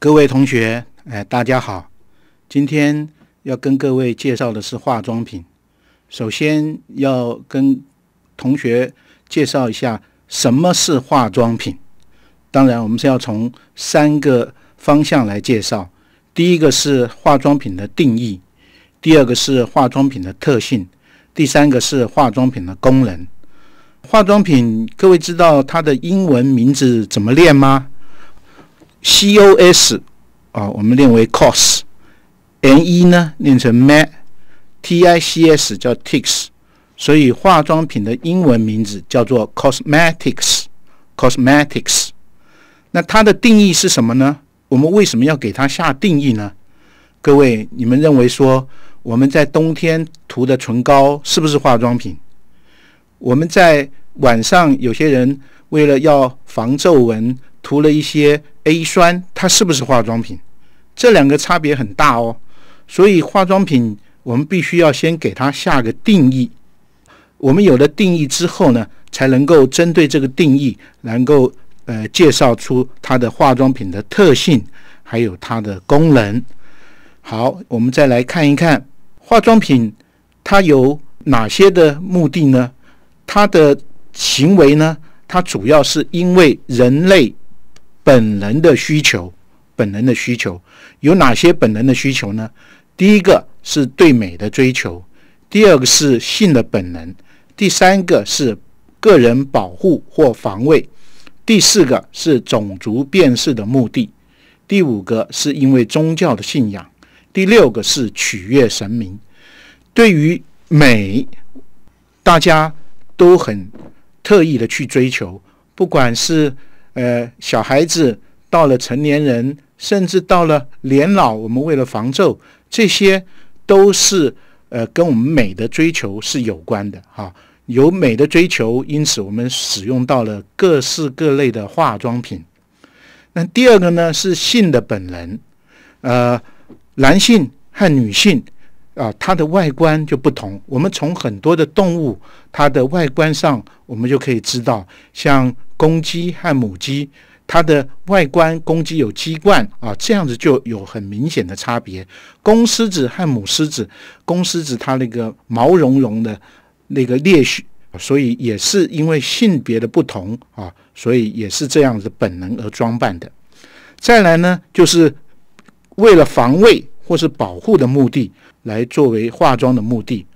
各位同学，哎，大家好！今天要跟各位介绍的是化妆品。首先要跟同学介绍一下什么是化妆品。当然，我们是要从三个方向来介绍：第一个是化妆品的定义，第二个是化妆品的特性，第三个是化妆品的功能。化妆品，各位知道它的英文名字怎么念吗？cos 啊，我们念为 cos，n 一呢念成 mat，t i c s 叫 tics，所以化妆品的英文名字叫做 cosmetics，cosmetics。那它的定义是什么呢？我们为什么要给它下定义呢？各位，你们认为说我们在冬天涂的唇膏是不是化妆品？我们在晚上有些人为了要防皱纹。涂了一些 A 酸，它是不是化妆品？这两个差别很大哦。所以化妆品我们必须要先给它下个定义。我们有了定义之后呢，才能够针对这个定义，能够呃介绍出它的化妆品的特性，还有它的功能。好，我们再来看一看化妆品它有哪些的目的呢？它的行为呢？它主要是因为人类。本能的需求，本能的需求有哪些？本能的需求呢？第一个是对美的追求，第二个是性的本能，第三个是个人保护或防卫，第四个是种族辨识的目的，第五个是因为宗教的信仰，第六个是取悦神明。对于美，大家都很特意的去追求，不管是。呃，小孩子到了成年人，甚至到了年老，我们为了防皱，这些都是呃跟我们美的追求是有关的哈。有美的追求，因此我们使用到了各式各类的化妆品。那第二个呢是性的本能，呃，男性和女性。啊，它的外观就不同。我们从很多的动物，它的外观上，我们就可以知道，像公鸡和母鸡，它的外观，公鸡有鸡冠啊，这样子就有很明显的差别。公狮子和母狮子，公狮子它那个毛茸茸的那个猎须，所以也是因为性别的不同啊，所以也是这样子本能而装扮的。再来呢，就是为了防卫。或是保护的目的来作为化妆的目的。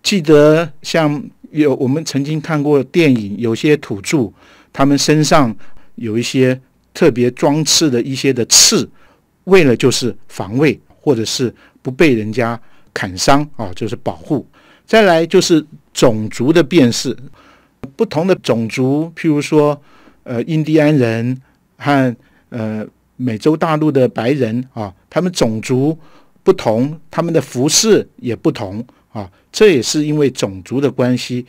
记得像有我们曾经看过电影，有些土著他们身上有一些特别装饰的一些的刺，为了就是防卫，或者是不被人家砍伤啊，就是保护。再来就是种族的辨识，不同的种族，譬如说呃印第安人和呃。美洲大陆的白人啊，他们种族不同，他们的服饰也不同啊，这也是因为种族的关系。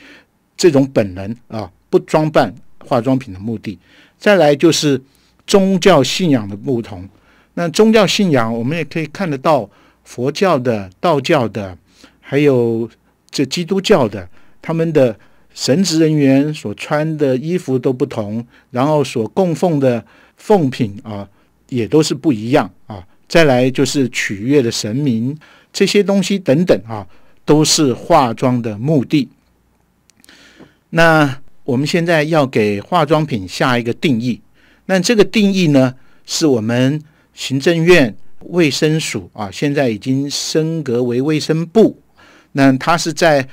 这种本能啊，不装扮化妆品的目的。再来就是宗教信仰的不同。那宗教信仰，我们也可以看得到佛教的、道教的，还有这基督教的，他们的神职人员所穿的衣服都不同，然后所供奉的奉品啊。也都是不一样啊！再来就是取悦的神明这些东西等等啊，都是化妆的目的。那我们现在要给化妆品下一个定义。那这个定义呢，是我们行政院卫生署啊，现在已经升格为卫生部。那它是在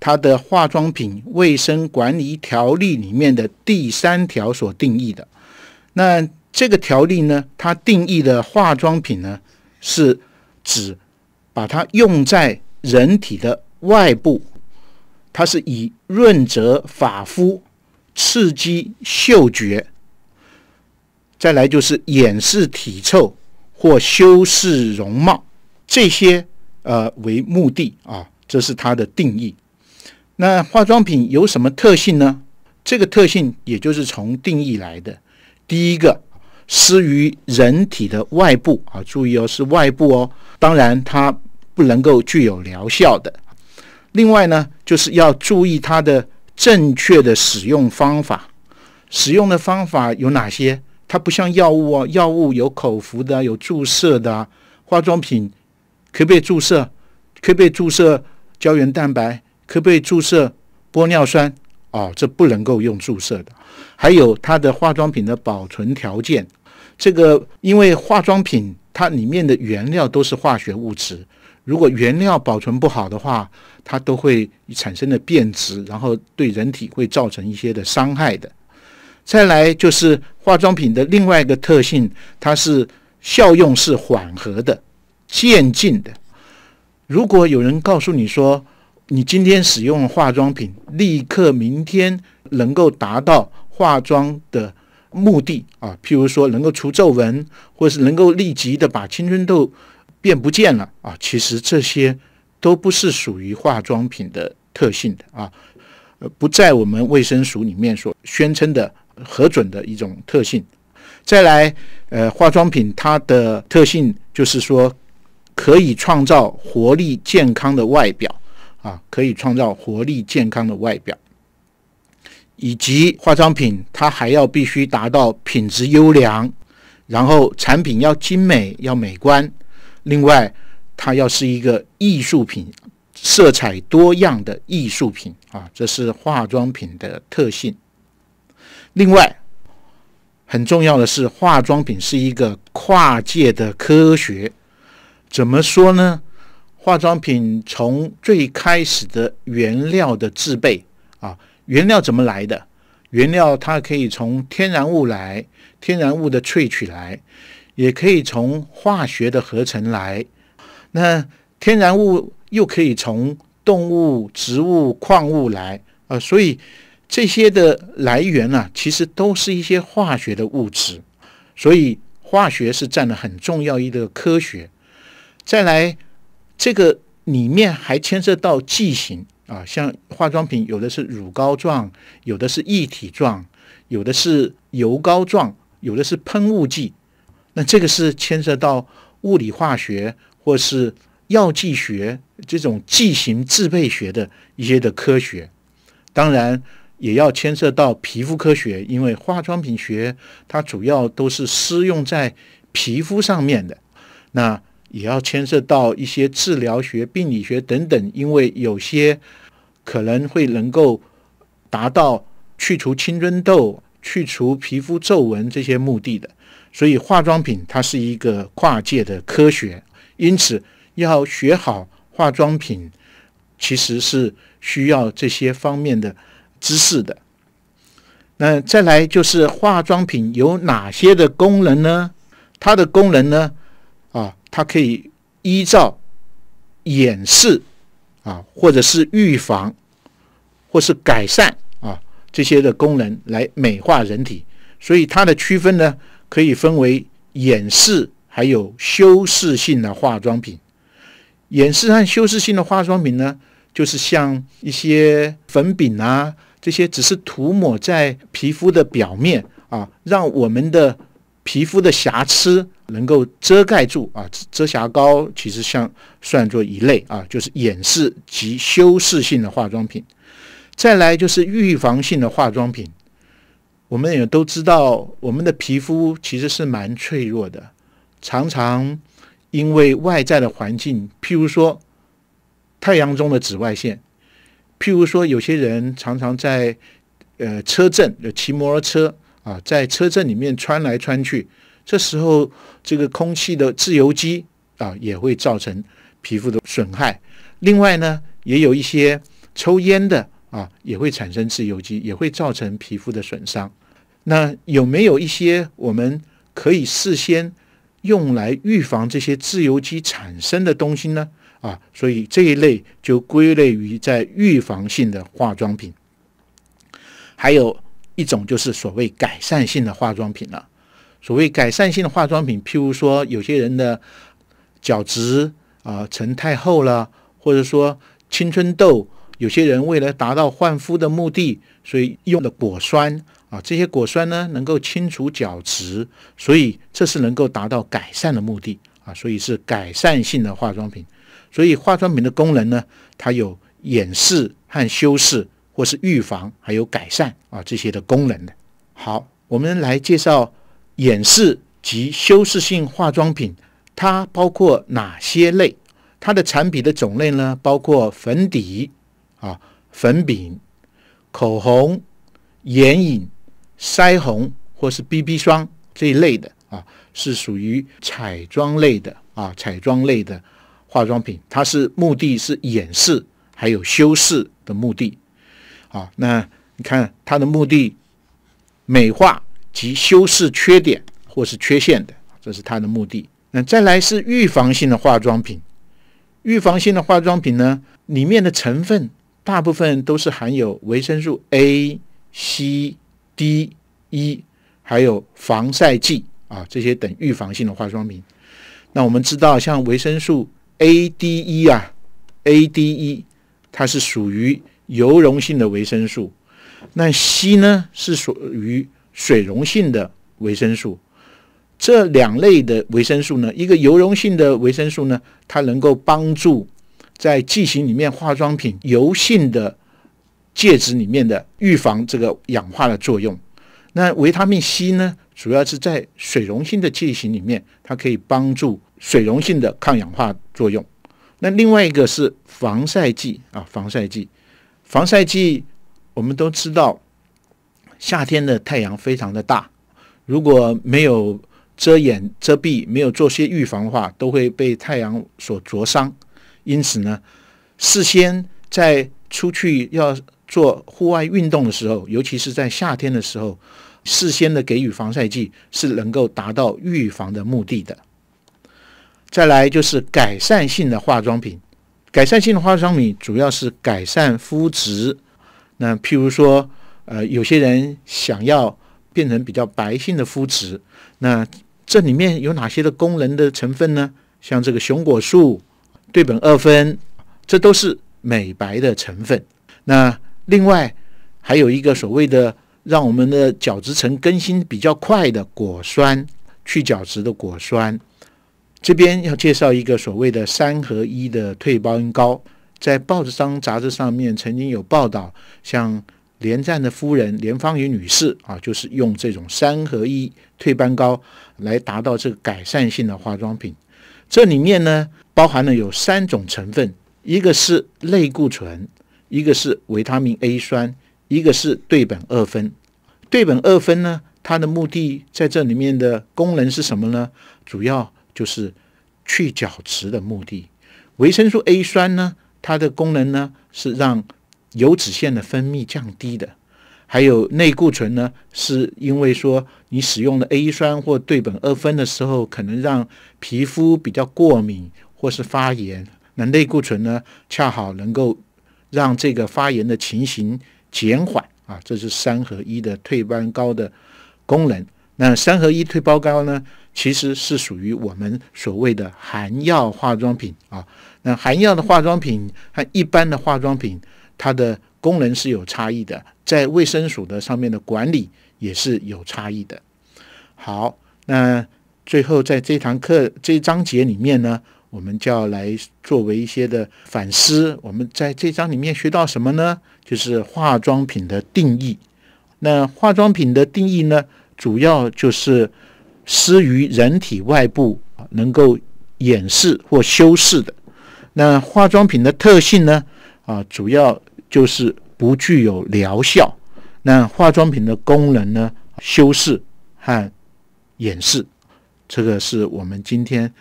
它的《化妆品卫生管理条例》里面的第三条所定义的。那这个条例呢，它定义的化妆品呢，是指把它用在人体的外部，它是以润泽发肤、刺激嗅觉、再来就是掩饰体臭或修饰容貌这些呃为目的啊，这是它的定义。那化妆品有什么特性呢？这个特性也就是从定义来的，第一个。施于人体的外部啊，注意哦，是外部哦。当然，它不能够具有疗效的。另外呢，就是要注意它的正确的使用方法。使用的方法有哪些？它不像药物哦，药物有口服的，有注射的。化妆品可不可以注射？可不可以注射胶原蛋白？可不可以注射玻尿酸？哦，这不能够用注射的。还有它的化妆品的保存条件。这个，因为化妆品它里面的原料都是化学物质，如果原料保存不好的话，它都会产生的变质，然后对人体会造成一些的伤害的。再来就是化妆品的另外一个特性，它是效用是缓和的、渐进的。如果有人告诉你说，你今天使用化妆品，立刻明天能够达到化妆的。目的啊，譬如说能够除皱纹，或是能够立即的把青春痘变不见了啊，其实这些都不是属于化妆品的特性的啊，呃，不在我们卫生署里面所宣称的核准的一种特性。再来，呃，化妆品它的特性就是说可以创造活力健康的外表啊，可以创造活力健康的外表。以及化妆品，它还要必须达到品质优良，然后产品要精美、要美观。另外，它要是一个艺术品，色彩多样的艺术品啊，这是化妆品的特性。另外，很重要的是，化妆品是一个跨界的科学。怎么说呢？化妆品从最开始的原料的制备啊。原料怎么来的？原料它可以从天然物来，天然物的萃取来，也可以从化学的合成来。那天然物又可以从动物、植物、矿物来啊，所以这些的来源呢，其实都是一些化学的物质。所以化学是占了很重要一个科学。再来，这个里面还牵涉到剂型。啊，像化妆品有的是乳膏状，有的是液体状，有的是油膏状，有的是喷雾剂。那这个是牵涉到物理化学或是药剂学这种剂型制备学的一些的科学，当然也要牵涉到皮肤科学，因为化妆品学它主要都是施用在皮肤上面的。那也要牵涉到一些治疗学、病理学等等，因为有些可能会能够达到去除青春痘、去除皮肤皱纹这些目的的。所以化妆品它是一个跨界的科学，因此要学好化妆品，其实是需要这些方面的知识的。那再来就是化妆品有哪些的功能呢？它的功能呢？它可以依照掩饰啊，或者是预防，或是改善啊这些的功能来美化人体。所以它的区分呢，可以分为掩饰，还有修饰性的化妆品。掩饰和修饰性的化妆品呢，就是像一些粉饼啊，这些只是涂抹在皮肤的表面啊，让我们的。皮肤的瑕疵能够遮盖住啊，遮瑕膏其实像算作一类啊，就是掩饰及修饰性的化妆品。再来就是预防性的化妆品。我们也都知道，我们的皮肤其实是蛮脆弱的，常常因为外在的环境，譬如说太阳中的紫外线，譬如说有些人常常在呃车震、骑摩托车。啊，在车震里面穿来穿去，这时候这个空气的自由基啊，也会造成皮肤的损害。另外呢，也有一些抽烟的啊，也会产生自由基，也会造成皮肤的损伤。那有没有一些我们可以事先用来预防这些自由基产生的东西呢？啊，所以这一类就归类于在预防性的化妆品，还有。一种就是所谓改善性的化妆品了。所谓改善性的化妆品，譬如说有些人的角质啊成太厚了，或者说青春痘，有些人为了达到焕肤的目的，所以用的果酸啊，这些果酸呢能够清除角质，所以这是能够达到改善的目的啊，所以是改善性的化妆品。所以化妆品的功能呢，它有掩饰和修饰。或是预防还有改善啊这些的功能的。好，我们来介绍掩饰及修饰性化妆品，它包括哪些类？它的产品的种类呢？包括粉底啊、粉饼、口红、眼影、腮红或是 B B 霜这一类的啊，是属于彩妆类的啊，彩妆类的化妆品，它是目的是掩饰还有修饰的目的。啊，那你看它的目的，美化及修饰缺点或是缺陷的，这是它的目的。那再来是预防性的化妆品，预防性的化妆品呢，里面的成分大部分都是含有维生素 A、C、D、E，还有防晒剂啊这些等预防性的化妆品。那我们知道，像维生素 A、D、E 啊，A、D、E 它是属于。油溶性的维生素，那硒呢是属于水溶性的维生素。这两类的维生素呢，一个油溶性的维生素呢，它能够帮助在剂型里面化妆品油性的介质里面的预防这个氧化的作用。那维他命 C 呢，主要是在水溶性的剂型里面，它可以帮助水溶性的抗氧化作用。那另外一个是防晒剂啊，防晒剂。防晒剂，我们都知道，夏天的太阳非常的大，如果没有遮掩遮蔽，没有做些预防的话，都会被太阳所灼伤。因此呢，事先在出去要做户外运动的时候，尤其是在夏天的时候，事先的给予防晒剂是能够达到预防的目的的。再来就是改善性的化妆品。改善性的化妆品主要是改善肤质，那譬如说，呃，有些人想要变成比较白性的肤质，那这里面有哪些的功能的成分呢？像这个熊果素、对苯二酚，这都是美白的成分。那另外还有一个所谓的让我们的角质层更新比较快的果酸，去角质的果酸。这边要介绍一个所谓的三合一的退包膏，在报纸、上、杂志上面曾经有报道，像连战的夫人连芳芸女士啊，就是用这种三合一退斑膏来达到这个改善性的化妆品。这里面呢，包含了有三种成分，一个是类固醇，一个是维他命 A 酸，一个是对苯二酚。对苯二酚呢，它的目的在这里面的功能是什么呢？主要。就是去角质的目的。维生素 A 酸呢，它的功能呢是让油脂腺的分泌降低的。还有内固醇呢，是因为说你使用的 A 酸或对苯二酚的时候，可能让皮肤比较过敏或是发炎。那内固醇呢，恰好能够让这个发炎的情形减缓啊，这是三合一的退斑膏的功能。那三合一推包膏呢，其实是属于我们所谓的含药化妆品啊。那含药的化妆品和一般的化妆品，它的功能是有差异的，在卫生署的上面的管理也是有差异的。好，那最后在这堂课这章节里面呢，我们就要来作为一些的反思。我们在这章里面学到什么呢？就是化妆品的定义。那化妆品的定义呢？主要就是施于人体外部，能够掩饰或修饰的。那化妆品的特性呢？啊，主要就是不具有疗效。那化妆品的功能呢？修饰和掩饰。这个是我们今天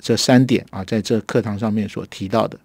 这三点啊，在这课堂上面所提到的。